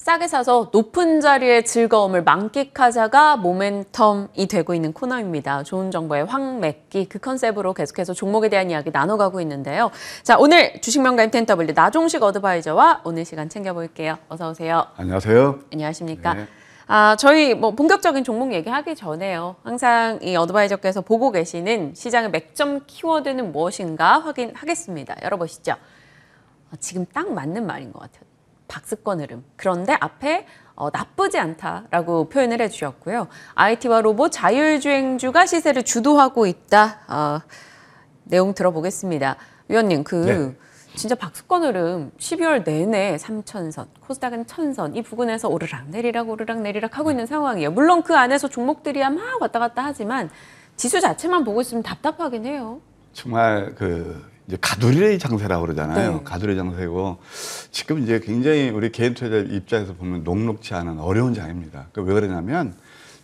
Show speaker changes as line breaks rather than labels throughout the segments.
싸게 사서 높은 자리의 즐거움을 만끽하자가 모멘텀이 되고 있는 코너입니다. 좋은 정보의 황맥기 그 컨셉으로 계속해서 종목에 대한 이야기 나눠가고 있는데요. 자 오늘 주식명가 MTNW 나종식 어드바이저와 오늘 시간 챙겨볼게요. 어서 오세요.
안녕하세요.
안녕하십니까. 네. 아, 저희 뭐 본격적인 종목 얘기하기 전에요. 항상 이 어드바이저께서 보고 계시는 시장의 맥점 키워드는 무엇인가 확인하겠습니다. 열어보시죠. 아, 지금 딱 맞는 말인 것 같아요. 박스권 흐름. 그런데 앞에 어, 나쁘지 않다라고 표현을 해주셨고요. IT와 로봇 자율주행주가 시세를 주도하고 있다. 어, 내용 들어보겠습니다. 위원님, 그 네. 진짜 박스권 흐름 12월 내내 3천선, 코스닥은 천선 이 부근에서 오르락 내리락 오르락 내리락 하고 있는 상황이에요. 물론 그 안에서 종목들이야 막 왔다 갔다 하지만 지수 자체만 보고 있으면 답답하긴 해요.
정말 그 이제 가두리 의 장세라고 그러잖아요. 네. 가두리 장세고 지금 이제 굉장히 우리 개인 투자자 입장에서 보면 녹록치 않은 어려운 장입니다. 그왜 그러니까 그러냐면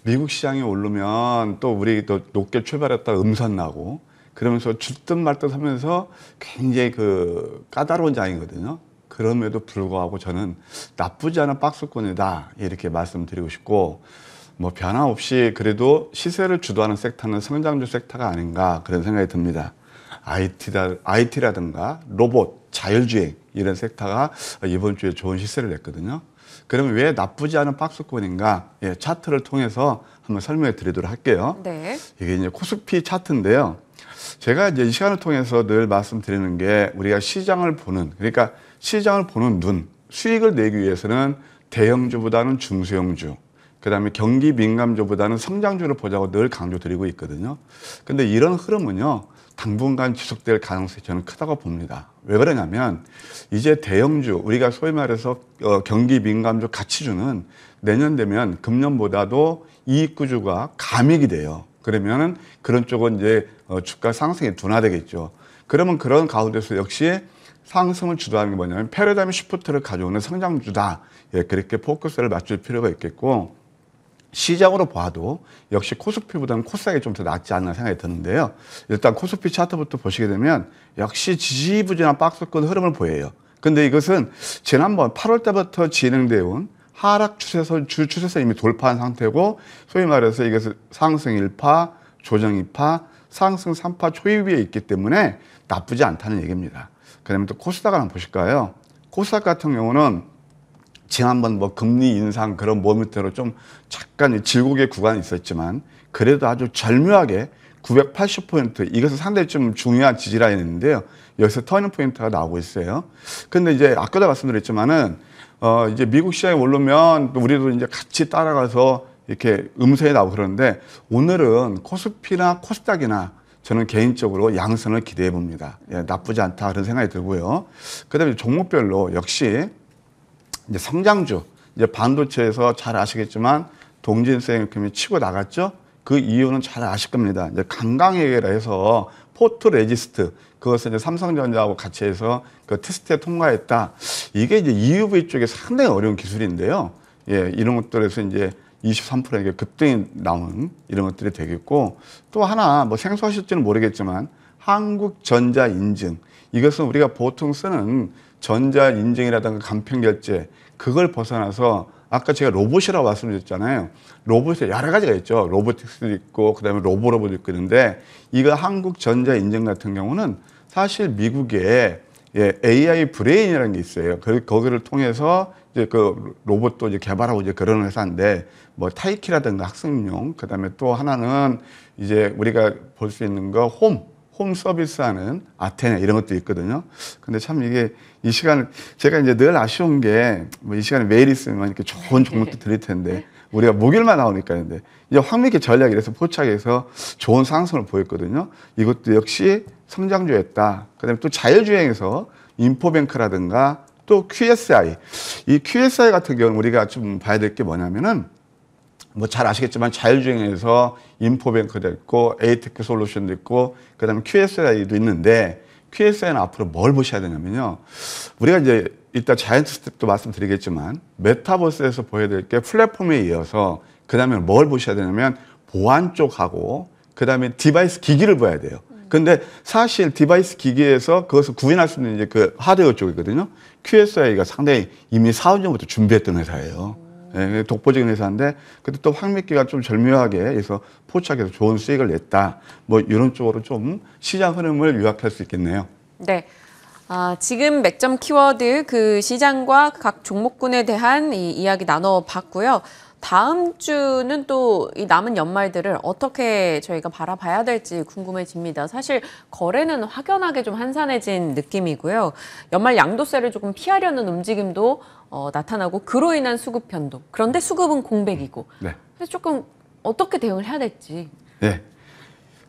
미국 시장이 오르면 또 우리 또 높게 출발했다음산 나고 그러면서 줄듯 말듯 하면서 굉장히 그 까다로운 장이거든요. 그럼에도 불구하고 저는 나쁘지 않은 박스권이다 이렇게 말씀드리고 싶고 뭐변화없이 그래도 시세를 주도하는 섹터는 성장주 섹터가 아닌가 그런 생각이 듭니다. IT다, IT라든가 로봇, 자율주행 이런 섹터가 이번 주에 좋은 시세를 냈거든요. 그러면 왜 나쁘지 않은 박스권인가? 예, 차트를 통해서 한번 설명해 드리도록 할게요. 네. 이게 이제 코스피 차트인데요. 제가 이제 이 시간을 통해서 늘 말씀드리는 게 우리가 시장을 보는 그러니까 시장을 보는 눈, 수익을 내기 위해서는 대형주보다는 중소형주, 그다음에 경기 민감주보다는 성장주를 보자고 늘 강조드리고 있거든요. 근데 이런 흐름은요. 당분간 지속될 가능성이 저는 크다고 봅니다. 왜 그러냐면 이제 대형주 우리가 소위 말해서 어, 경기 민감주 가치주는 내년 되면 금년보다도 이익 구조가 감익이 돼요. 그러면은 그런 쪽은 이제 어, 주가 상승이 둔화되겠죠. 그러면 그런 가운데서 역시 상승을 주도하는 게 뭐냐면 패러다임 시프트를 가져오는 성장주다. 예, 그렇게 포커스를 맞출 필요가 있겠고 시장으로 봐도 역시 코스피보다는 코스닥이 좀 더 낫지 않나 생각이 드는데요. 일단 코스피 차트부터 보시게 되면 역시 지지부진한 박스권 흐름을 보여요. 근데 이것은 지난번 8월 때부터 진행되어 온 하락 추세선, 주 추세선 이미 돌파한 상태고 소위 말해서 이것은 상승 1파, 조정 2파, 상승 3파 초입에 있기 때문에 나쁘지 않다는 얘기입니다. 그 다음에 또 코스닥을 한번 보실까요? 코스닥 같은 경우는 지난번 뭐 금리 인상 그런 모멘트로 좀 잠깐 질곡의 구간이 있었지만 그래도 아주 절묘하게 980포인트 이것은 상당히 좀 중요한 지지라인인데요. 여기서 터닝 포인트가 나오고 있어요. 근데 이제 아까도 말씀드렸지만은 어 이제 미국 시장에 오르면 우리도 이제 같이 따라가서 이렇게 음성이 나오고 그러는데 오늘은 코스피나 코스닥이나 저는 개인적으로 양선을 기대해 봅니다. 예, 나쁘지 않다 그런 생각이 들고요. 그다음에 종목별로 역시 이제 성장주, 이제 반도체에서 잘 아시겠지만 동진생 금이 치고 나갔죠. 그 이유는 잘 아실 겁니다. 이제 강강회계라 해서 포트 레지스트 그것을 이제 삼성전자하고 같이 해서 그 테스트에 통과했다. 이게 이제 EUV 쪽에 상당히 어려운 기술인데요. 예, 이런 것들에서 이제 23% 이게 급등이 나온 이런 것들이 되겠고 또 하나 뭐 생소하실지는 모르겠지만 한국전자 인증 이것은 우리가 보통 쓰는 전자 인증이라든가 간편 결제 그걸 벗어나서 아까 제가 로봇이라고 말씀드렸잖아요. 로봇에 여러 가지가 있죠. 로보틱스도 있고 그다음에 로보로봇도 있고 있는데 이거 한국 전자 인증 같은 경우는 사실 미국에 예, AI 브레인이라는 게 있어요. 그, 거기를 통해서 이제 그 로봇도 이제 개발하고 이제 그런 회사인데 뭐 타이키라든가 학습용 그다음에 또 하나는 이제 우리가 볼 수 있는 거 홈. 홈 서비스하는 아테네 이런 것도 있거든요. 근데 참 이게 이 시간을 제가 이제 늘 아쉬운 게뭐 이 시간에 매일 있으면 이렇게 좋은 종목도 드릴 텐데 우리가 목요일만 나오니까 근데 이제 황미계 전략 이래서 포착해서 좋은 상승을 보였거든요. 이것도 역시 성장주였다. 그다음에 또 자율주행에서 인포뱅크라든가 또 QSI 이 QSI 같은 경우는 우리가 좀 봐야 될 게 뭐냐면은 뭐잘 아시겠지만 자율주행에서 인포뱅크도 있고 에이테크 솔루션도 있고 그다음에 QSI도 있는데 QSI는 앞으로 뭘 보셔야 되냐면요. 우리가 이제 이따 자이언트 스텝도 말씀드리겠지만 메타버스에서 보여드릴 게 플랫폼에 이어서 그다음에 뭘 보셔야 되냐면 보안 쪽하고 그다음에 디바이스 기기를 봐야 돼요. 근데 사실 디바이스 기기에서 그것을 구현할 수 있는 이제 그 하드웨어 쪽이거든요. QSI가 상당히 이미 4년 전부터 준비했던 회사예요. 예, 독보적인 회사인데 그때 또 황미기가 좀 절묘하게 해서 포착해서 좋은 수익을 냈다. 뭐 이런 쪽으로 좀 시장 흐름을 요약할 수 있겠네요.
네. 아, 지금 맥점 키워드 그 시장과 각 종목군에 대한 이 이야기 나눠봤고요. 다음 주는 또 이 남은 연말들을 어떻게 저희가 바라봐야 될지 궁금해집니다. 사실 거래는 확연하게 좀 한산해진 느낌이고요. 연말 양도세를 조금 피하려는 움직임도 어, 나타나고 그로 인한 수급 변동. 그런데 수급은 공백이고. 음, 네. 그래서 조금 어떻게 대응을 해야 될지.
네.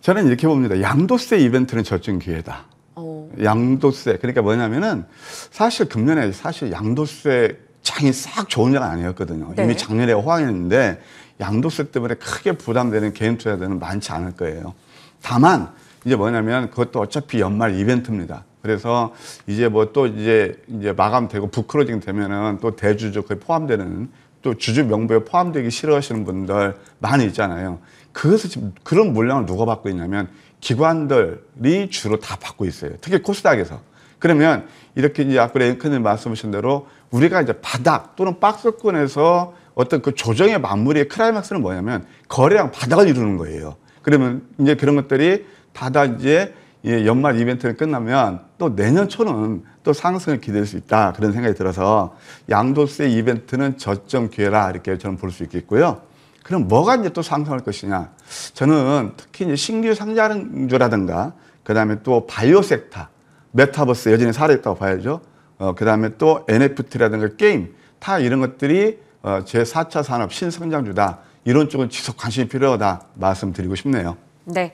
저는 이렇게 봅니다. 양도세 이벤트는 절정 기회다. 어... 양도세. 그러니까 뭐냐면은 사실 금년에 사실 양도세 장이 싹 좋은 장 아니었거든요. 네. 이미 작년에 호황했는데 양도세 때문에 크게 부담되는 개인 투자자는 많지 않을 거예요. 다만 이제 뭐냐면 그것도 어차피 연말 이벤트입니다. 그래서 이제 뭐 또 이제 이제 마감되고 부크로징 되면은 또 대주주 그에 포함되는 또 주주 명부에 포함되기 싫어하시는 분들 많이 있잖아요. 그것을 지금 그런 물량을 누가 받고 있냐면 기관들이 주로 다 받고 있어요. 특히 코스닥에서. 그러면 이렇게 이제 아까 랭크님 말씀하신 대로 우리가 이제 바닥 또는 박스권에서 어떤 그 조정의 만물의 크라이막스는 뭐냐면 거래량 바닥을 이루는 거예요. 그러면 이제 그런 것들이 바닥 이제 이 연말 이벤트는 끝나면 또 내년 초는 또 상승을 기대할 수 있다 그런 생각이 들어서 양도세 이벤트는 저점 기회라 이렇게 저는 볼 수 있겠고요. 그럼 뭐가 이제 또 상승할 것이냐? 저는 특히 이제 신규 상장주라든가 그다음에 또 바이오 섹터, 메타버스 여전히 살아있다고 봐야죠. 어, 그다음에 또 NFT라든가 게임 다 이런 것들이 어, 제4차 산업 신성장주다. 이런 쪽은 지속 관심이 필요하다 말씀드리고 싶네요.
네.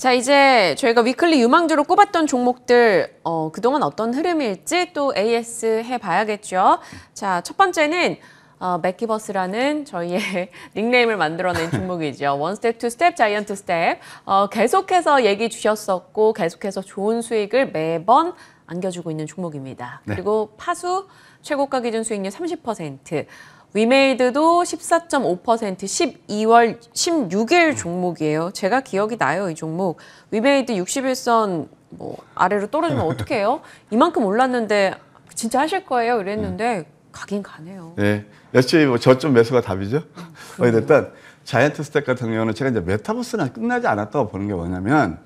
자 이제 저희가 위클리 유망주로 꼽았던 종목들 어, 그동안 어떤 흐름일지 또 AS 해봐야겠죠. 자 첫 번째는 어, 맥키버스라는 저희의 닉네임을 만들어낸 종목이죠. 원 스텝, 투 스텝, 자이언트 스텝. 어, 계속해서 얘기 주셨었고 계속해서 좋은 수익을 매번 안겨주고 있는 종목입니다. 네. 그리고 파수 최고가 기준 수익률 30%. 위메이드도 14.5% 12월 16일 종목이에요. 제가 기억이 나요, 이 종목. 위메이드 61선 뭐 아래로 떨어지면 어떡 해요? 이만큼 올랐는데 진짜 하실 거예요? 이랬는데 음. 가긴 가네요.
네. 역시 뭐 저점 매수가 답이죠. 아, 어, 쨌든 자이언트 스택 같은 경우는 제가 이제 메타버스는 끝나지 않았다고 보는 게 뭐냐면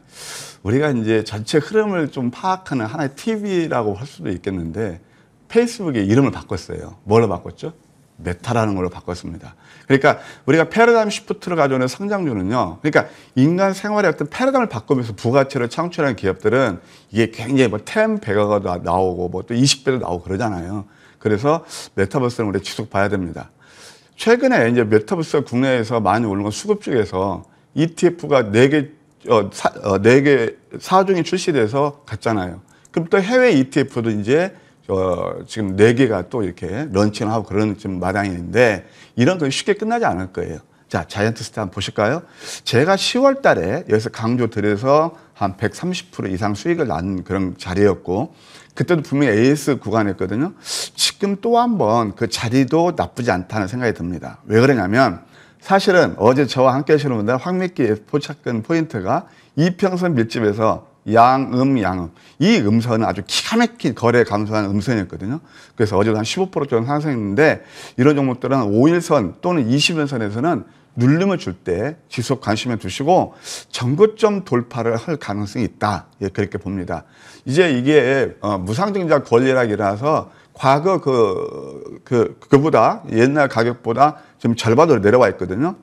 우리가 이제 전체 흐름을 좀 파악하는 하나의 TV라고 할 수도 있겠는데 페이스북에 이름을 바꿨어요. 뭐로 바꿨죠? 메타라는 걸로 바꿨습니다. 그러니까 우리가 패러다임 시프트를 가져오는 성장주는요 그러니까 인간 생활의 어떤 패러다임을 바꾸면서 부가치를 창출하는 기업들은 이게 굉장히 뭐템 배가가 나오고 뭐 또 20배도 나오고 그러잖아요. 그래서 메타버스는 우리 지속 봐야 됩니다. 최근에 이제 메타버스가 국내에서 많이 오른건 수급 쪽에서 ETF가 4개 어, 사, 어, 4개 사종이 출시돼서 갔잖아요. 그럼 또 해외 ETF도 이제 어, 지금 네 개가 또 이렇게 런칭 하고 그런 지금 마당인데 이런 건 쉽게 끝나지 않을 거예요. 자, 자이언트 스타 한번 보실까요? 제가 10월 달에 여기서 강조 드려서 한 130% 이상 수익을 난 그런 자리였고 그때도 분명히 AS 구간이었거든요. 지금 또 한번 그 자리도 나쁘지 않다는 생각이 듭니다. 왜 그러냐면 사실은 어제 저와 함께 하시는 분들 황미끼 포착된 포인트가 이평선 밀집에서 양음, 양음. 이 음선은 아주 기가 막힌 거래에 감소한 음선이었거든요. 그래서 어제도 한 15% 정도 상승했는데 이런 종목들은 5일선 또는 20일선에서는 눌림을 줄 때 지속 관심을 두시고 전고점 돌파를 할 가능성이 있다. 예, 그렇게 봅니다. 이제 이게 어, 무상증자 권리라기라서 과거 그, 그, 그보다 옛날 가격보다 지금 절반으로 내려와 있거든요.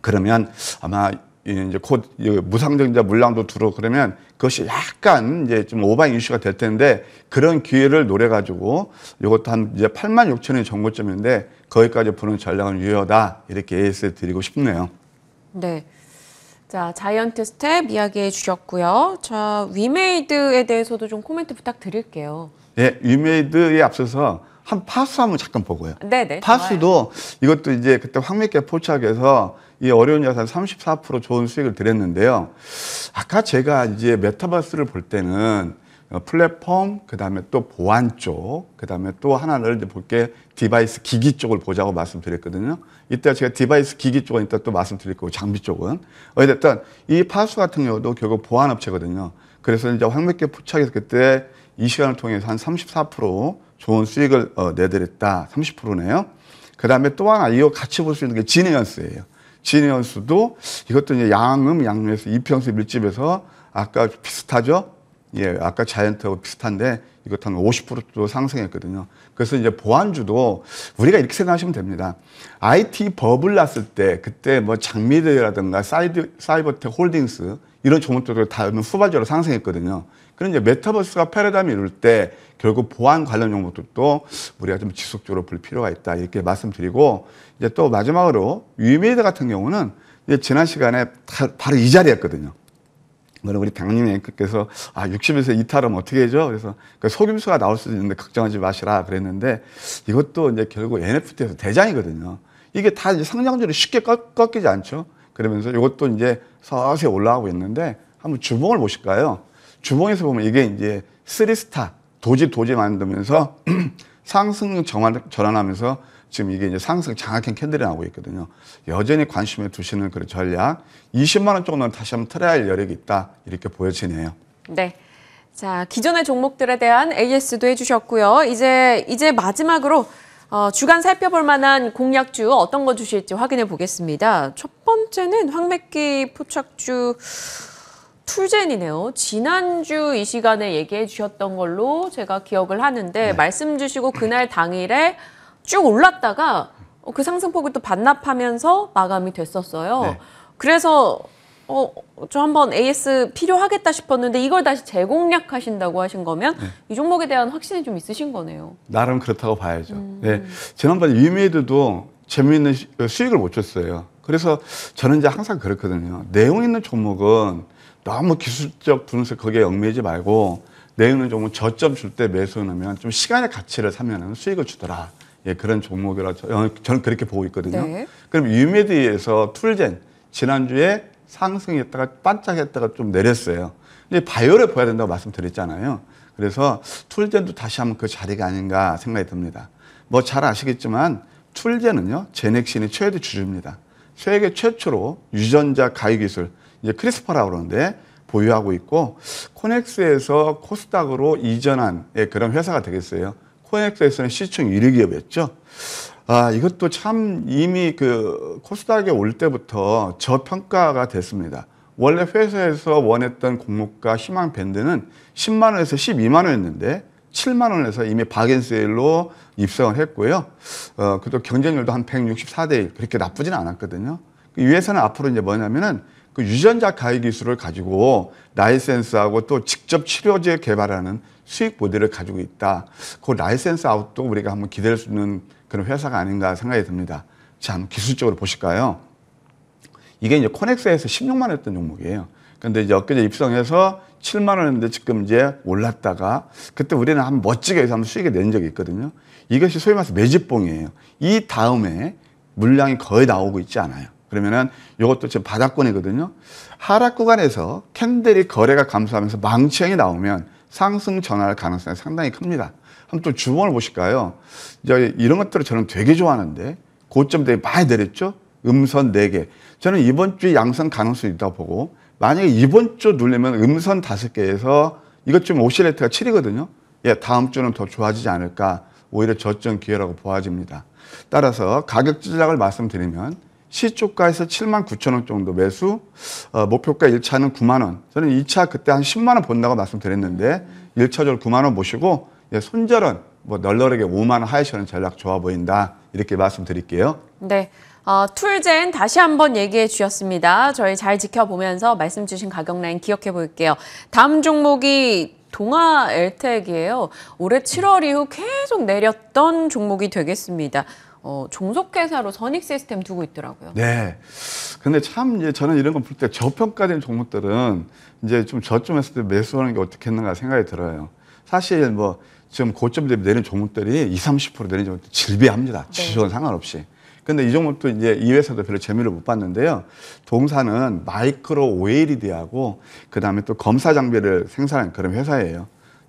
그러면 아마 이제 곧무상정자 물량도 들어 그러면 그것이 약간 이제 좀 오바 인슈가 될 텐데 그런 기회를 노려 가지고 이것도 한 이제 8만 6천 원 정고점인데 거기까지 보는 전략은 유효다 이렇게 AS 드리고 싶네요.
네. 자, 자이언트 스텝 이야기해 주셨고요. 자, 위메이드에 대해서도 좀 코멘트 부탁드릴게요.
네, 위메이드에 앞서서 한 파수 한번 잠깐 보고요. 네네. 네, 파수도 좋아요. 이것도 이제 그때 황맥계 포착해서 이 어려운 자산 34% 좋은 수익을 드렸는데요. 아까 제가 이제 메타버스를 볼 때는 어, 플랫폼, 그 다음에 또 보안 쪽, 그 다음에 또 하나를 이제 볼게 디바이스 기기 쪽을 보자고 말씀드렸거든요. 이때 제가 디바이스 기기 쪽은 이따 또 말씀드릴 거고, 장비 쪽은. 어쨌든 이 파수 같은 경우도 결국 보안업체거든요. 그래서 이제 황맥계 포착해서 그때 이 시간을 통해서 한 34% 좋은 수익을 어, 내드렸다. 30%네요. 그 다음에 또 하나 이거 같이 볼 수 있는 게진행연스예요 진현수도 이것도 이제 양음 양에서 이평수 밀집에서 아까 비슷하죠? 예, 아까 자이언트하고 비슷한데 이것도 한 50%도 상승했거든요. 그래서 이제 보안주도 우리가 이렇게 생각하시면 됩니다. IT 버블 났을 때 그때 뭐 장미들이라든가 사이드, 사이버텍 홀딩스 이런 종목들도 다 후발적으로 상승했거든요. 그런 이제 메타버스가 패러다임이 이룰 때 결국 보안 관련 용목들도 우리가 좀 지속적으로 볼 필요가 있다 이렇게 말씀드리고 이제 또 마지막으로 위메이드 같은 경우는 이제 지난 시간에 다, 바로 이 자리였거든요. 그럼 우리 당님 께서아 60에서 이탈하면 어떻게 해죠? 그래서 그 속임수가 나올 수도 있는데 걱정하지 마시라 그랬는데 이것도 이제 결국 NFT에서 대장이거든요. 이게 다 이제 상장주를 쉽게 꺾, 꺾이지 않죠. 그러면서 이것도 이제 서서히 올라가고 있는데 한번 주봉을 보실까요? 주봉에서 보면 이게 이제 쓰리스타 도지 도지 만들면서 상승 전환, 전환하면서 지금 이게 이제 상승 장악형 캔들이 나오고 있거든요. 여전히 관심을 두시는 그런 전략 20만 원 정도는 다시 한번 틀어야 할 여력이 있다 이렇게 보여지네요.
네. 자 기존의 종목들에 대한 AS도 해주셨고요. 이제 이제 마지막으로 어, 주간 살펴볼 만한 공약주 어떤 거 주실지 확인해 보겠습니다. 첫 번째는 황맥기 포착주 툴젠이네요. 지난주 이 시간에 얘기해 주셨던 걸로 제가 기억을 하는데 네. 말씀 주시고 그날 당일에 쭉 올랐다가 어, 그 상승폭을 또 반납하면서 마감이 됐었어요. 네. 그래서 어, 저 한번 AS 필요하겠다 싶었는데 이걸 다시 재공략하신다고 하신 거면 네. 이 종목에 대한 확신이 좀 있으신 거네요.
나름 그렇다고 봐야죠. 음. 네. 지난번에 유메이드도 재미있는 어, 수익을 못 줬어요. 그래서 저는 이제 항상 그렇거든요. 내용 있는 종목은 너무 기술적 분석 거기에 얽매이지 말고 내용 있는 종목 저점 줄 때 매수 넣으면 좀 시간의 가치를 사면 수익을 주더라. 예, 그런 종목이라 어, 저는 그렇게 보고 있거든요. 네. 그럼 유메드에서 툴젠 지난주에 상승했다가 반짝했다가 좀 내렸어요. 근데 바이오를 보야 된다고 말씀드렸잖아요. 그래서 툴젠도 다시 한번 그 자리가 아닌가 생각이 듭니다. 뭐 잘 아시겠지만 툴젠은요 제넥신이 최대 주주입니다. 세계 최초로 유전자 가위 기술 이제 크리스퍼라고 그러는데 보유하고 있고 코넥스에서 코스닥으로 이전한 예, 그런 회사가 되겠어요. 코넥스에서는 시총 1위 기업이었죠. 아, 이것도 참 이미 그 코스닥에 올 때부터 저평가가 됐습니다. 원래 회사에서 원했던 공모가 희망 밴드는 10만 원에서 12만 원이었는데 7만 원에서 이미 바겐 세일로 입성을 했고요. 어, 그도 경쟁률도 한 164대 1 그렇게 나쁘진 않았거든요. 그위에서는 앞으로 이제 뭐냐면은 그 유전자 가위 기술을 가지고 라이센스하고 또 직접 치료제 개발하는 수익 모델을 가지고 있다. 그 라이센스 아웃도 우리가 한번 기대할수 있는 그런 회사가 아닌가 생각이 듭니다. 참 기술적으로 보실까요? 이게 이제 코넥스에서 16만 원 했던 종목이에요. 근데 이제 엊그제 입성해서 7만 원인데 지금 이제 올랐다가 그때 우리는 한 멋지게 해서 한번 수익을 낸 적이 있거든요. 이것이 소위 말해서 매집봉이에요. 이 다음에 물량이 거의 나오고 있지 않아요. 그러면은 이것도 지금 바닥권이거든요. 하락 구간에서 캔들이 거래가 감소하면서 망치형이 나오면 상승 전환할 가능성이 상당히 큽니다. 그럼 또 주범을 보실까요? 이제 이런 것들을 저는 되게 좋아하는데 고점 되게 많이 내렸죠. 음선 4개. 저는 이번 주에 양성 가능성이 있다고 보고 만약에 이번 주 눌리면 음선 5개에서 이것 좀 오실레트가 7이거든요. 예, 다음 주는 더 좋아지지 않을까. 오히려 저점 기회라고 보아집니다. 따라서 가격 전략을 말씀드리면 시초가에서 7만 9천 원 정도 매수, 어, 목표가 1차는 9만 원. 저는 2차 그때 한 10만 원 본다고 말씀드렸는데 1차적으로 9만 원 보시고 예, 손절은 뭐 널널하게 5만 원 하이셔는 전략 좋아 보인다 이렇게 말씀드릴게요.
네. 어, 툴젠 다시 한번 얘기해 주셨습니다. 저희 잘 지켜보면서 말씀 주신 가격 라인 기억해 볼게요. 다음 종목이 동아 엘텍이에요. 올해 7월 이후 계속 내렸던 종목이 되겠습니다. 어, 종속회사로 선익 시스템 두고 있더라고요.
네. 근데 참 이제 저는 이런 건볼때 저평가된 종목들은 이제 좀 저점했을 매수하는 게 어떻겠는가 생각이 들어요. 사실 뭐 지금 고점 대비 내린 종목들이 20, 30% 내린 종목들 질비합니다. 지수와 네. 상관없이. 근데 이 종목도 이제 이 회사도 별로 재미를 못 봤는데요. 동사는 마이크로 오일이드하고 그다음에 또 검사 장비를 생산한 그런 회사예요.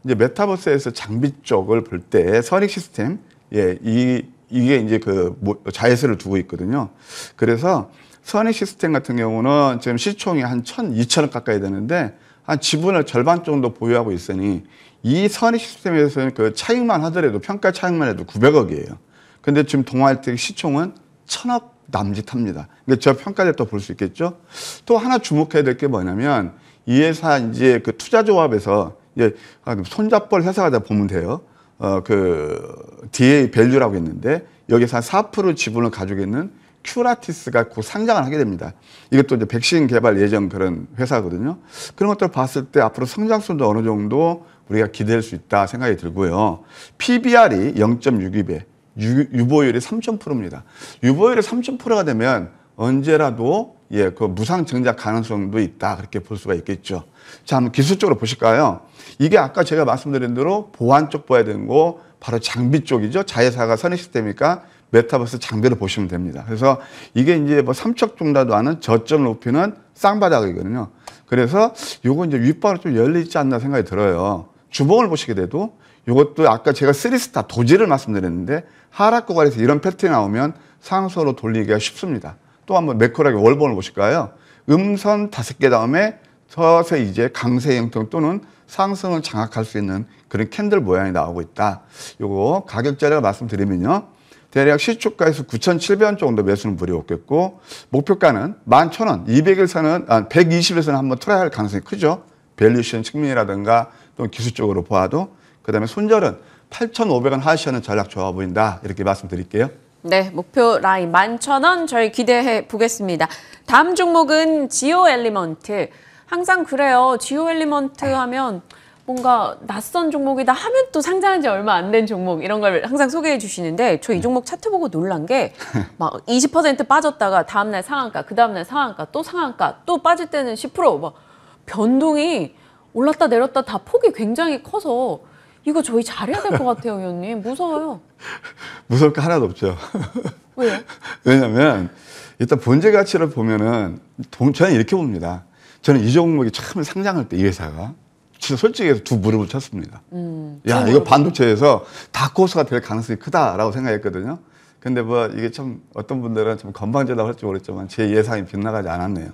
이제 메타버스에서 장비 쪽을 볼 때 선익 시스템 예, 이 이게 이제 그 자회사를 두고 있거든요. 그래서 선익 시스템 같은 경우는 지금 시총이 한 천, 이천억 가까이 되는데 한 지분을 절반 정도 보유하고 있으니 이 선의 시스템에서는 그 차익만 하더라도 평가 차익만 해도 900억이에요. 근데 지금 동아일텍 시총은 천억 남짓합니다. 근데 저 평가를 또 볼 수 있겠죠. 또 하나 주목해야 될 게 뭐냐면 이 회사 이제 그 투자조합에서 이제 아, 그 손잡벌 회사가다 보면 돼요. 어그 DA 밸류라고 했는데 여기서 한 4% 지분을 가지고 있는 큐라티스가 곧 그 상장을 하게 됩니다. 이것도 이제 백신 개발 예정 그런 회사거든요. 그런 것들을 봤을 때 앞으로 성장성도 어느 정도 우리가 기대할 수 있다 생각이 들고요. PBR이 0.62배, 유, 보율이 3,000%입니다. 유보율이 3,000%가 되면 언제라도 예, 그 무상 증작 가능성도 있다. 그렇게 볼 수가 있겠죠. 자, 한번 기술적으로 보실까요? 이게 아까 제가 말씀드린 대로 보안 쪽 봐야 되는 거, 바로 장비 쪽이죠. 자회사가 선의 시스템이니까 메타버스 장비를 보시면 됩니다. 그래서 이게 이제 뭐 삼척 중라도 하는 저점 높이는 쌍바닥이거든요. 그래서 요거 이제 윗바로 좀 열리지 않나 생각이 들어요. 주봉을 보시게 돼도 요것도 아까 제가 3스타 도지를 말씀드렸는데 하락 구간에서 이런 패턴이 나오면 상소로 돌리기가 쉽습니다. 또 한번 매콜하게 월봉을 보실까요? 음선 다섯 개 다음에 서서 이제 강세 형통 또는 상승을 장악할 수 있는 그런 캔들 모양이 나오고 있다. 요거 가격 자리가 말씀드리면요. 대략 시초가에서 9,700원 정도 매수는 무리없겠고 목표가는 11,000원, 200일 사는 아, 120일에서는 한번 트라이 할 가능성이 크죠. 밸류션 측면이라든가 또 기술적으로 보아도 그다음에 손절은 8,500원 하시는 전략 좋아 보인다. 이렇게 말씀드릴게요.
네, 목표 라인 11,000원 저희 기대해 보겠습니다. 다음 종목은 지오 엘리먼트. 항상 그래요. 지오 엘리먼트 하면 뭔가 낯선 종목이다 하면 또 상장한 지 얼마 안 된 종목 이런 걸 항상 소개해 주시는데 저이 네. 종목 차트 보고 놀란 게막 20% 빠졌다가 다음날 상한가 그 다음날 상한가 또 상한가 또 빠질 때는 10%막 변동이 올랐다 내렸다 다 폭이 굉장히 커서 이거 저희 잘해야 될 것 같아요, 위원님. 무서워요.
무서울 게 하나도 없죠.
왜요?
왜냐면 일단 본질 가치를 보면은 저는 이렇게 봅니다. 저는 이 종목이 처음 상장할 때 이 회사가 진짜 솔직히 해서 두 무릎을 쳤습니다. 음, 야, 이거 반도체에서 다코스가 될 가능성이 크다라고 생각했거든요. 근데 뭐 이게 참 어떤 분들은 좀 건방지다고 할지 모르겠지만 제 예상이 빗나가지 않았네요.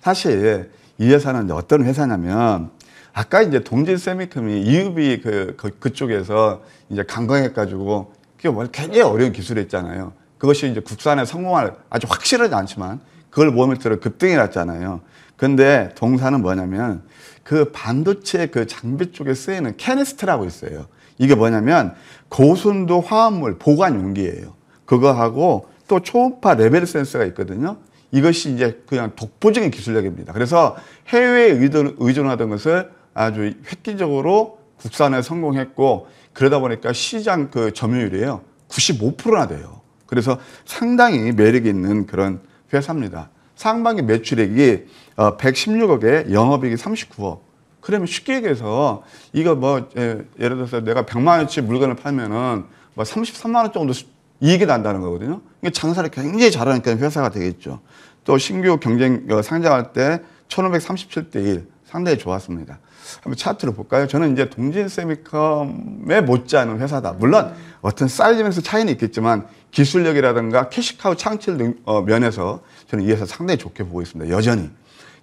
사실 이 회사는 어떤 회사냐면 아까 이제 동진 세미컴이 이유비 그, 그, 그쪽에서 이제 강강해가지고 그게 뭐 굉장히 어려운 기술이었잖아요. 그것이 이제 국산에 성공할 아주 확실하지 않지만 그걸 모험을 들어 급등이 났잖아요. 근데 동사는 뭐냐면 그 반도체 그 장비 쪽에 쓰이는 캐니스트라고 있어요. 이게 뭐냐면 고순도 화합물 보관 용기예요. 그거하고 또 초음파 레벨 센서가 있거든요. 이것이 이제 그냥 독보적인 기술력입니다. 그래서 해외에 의존하던 것을 아주 획기적으로 국산에 성공했고 그러다 보니까 시장 그 점유율이에요. 95%나 돼요. 그래서 상당히 매력 있는 그런 회사입니다. 상반기 매출액이 어, 116억에 영업이익이 39억. 그러면 쉽게 얘기해서 이거 뭐 예, 예를 들어서 내가 100만 원치 물건을 팔면은 뭐 33만 원 정도 이익이 난다는 거거든요. 이게 장사를 굉장히 잘하니까 회사가 되겠죠. 또 신규 경쟁 어, 상장할 때 1537대 1 상당히 좋았습니다. 한번 차트를 볼까요? 저는 이제 동진 세미컴에 못지않은 회사다. 물론 어떤 사이즈 면에서 차이는 있겠지만 기술력이라든가 캐시카우 창출 어, 면에서 저는 이 회사 상당히 좋게 보고 있습니다. 여전히.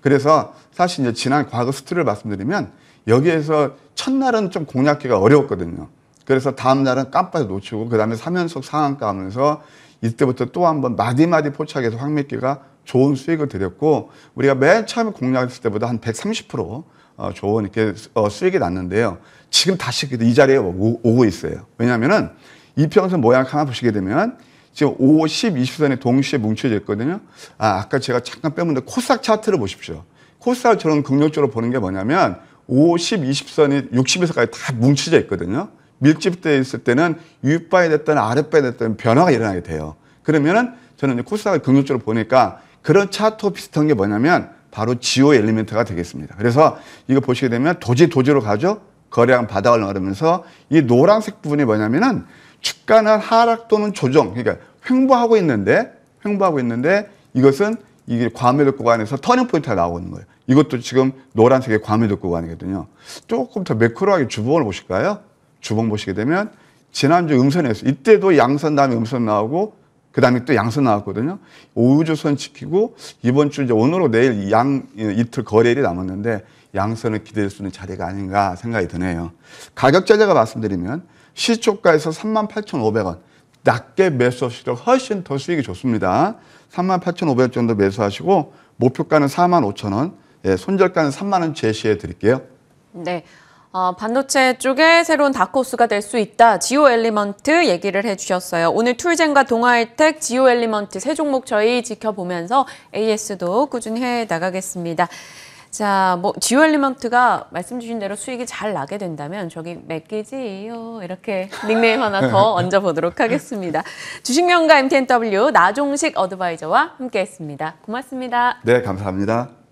그래서 사실 이제 지난 과거 스트를 말씀드리면 여기에서 첫날은 좀공략기가 어려웠거든요. 그래서 다음날은 깜빡이 놓치고 그 다음에 3연속 상한가 하면서 이때부터 또 한 번 마디마디 포착해서 황미기가 좋은 수익을 드렸고 우리가 맨 처음에 공략했을 때보다 한130% 어, 좋은 이렇게 어, 수익이 났는데요. 지금 다시 이 자리에 오고 있어요. 왜냐하면은 이평선 모양 하나 보시게 되면 지금 5, 10, 20선이 동시에 뭉쳐져 있거든요. 아, 아까 제가 잠깐 빼는데 코스닥 차트를 보십시오. 코스닥 저는 긍정적으로 보는 게 뭐냐면 5, 10, 20선이 60에서까지 다 뭉쳐져 있거든요. 밀집되어 있을 때는 윗바에 됐든 아랫바에 됐든 변화가 일어나게 돼요. 그러면은 저는 코스닥을 긍정적으로 보니까 그런 차트와 비슷한 게 뭐냐면 바로 지오 엘리멘트가 되겠습니다. 그래서 이거 보시게 되면 도지 도지로 가죠. 거래량 바닥을 나르면서 이 노란색 부분이 뭐냐면은 주가는 하락 또는 조정, 그러니까 횡보하고 있는데 횡보하고 있는데 이것은 이게 과매도 구간에서 터닝 포인트가 나오는 고있 거예요. 이것도 지금 노란색의 과매도 구간이거든요. 조금 더 매크로하게 주봉을 보실까요? 주봉 보시게 되면 지난주 음선에서 이때도 양선 다음에 음선 나오고 그 다음에 또 양서 나왔거든요. 5주선 지키고 이번 주 이제 오늘로 내일 양 이틀 거래일이 남았는데 양서는 기대할 수 있는 자리가 아닌가 생각이 드네요. 가격 제자가 말씀드리면 시초가에서 38,500원 낮게 매수하시도 훨씬 더 수익이 좋습니다. 38,500원 정도 매수하시고 목표가는 45,000원, 예, 손절가는 3만 원 제시해 드릴게요.
네. 어, 반도체 쪽에 새로운 다크호스가 될 수 있다. 지오 엘리먼트 얘기를 해주셨어요. 오늘 툴젠과 동아일텍, 지오 엘리먼트 세 종목 저희 지켜보면서 AS도 꾸준히 해 나가겠습니다. 자, 뭐 지오 엘리먼트가 말씀 주신 대로 수익이 잘 나게 된다면 저기 맥기지요 이렇게 닉네임 하나 더 얹어 보도록 하겠습니다. 주식명가 MTNW 나종식 어드바이저와 함께했습니다. 고맙습니다.
네, 감사합니다.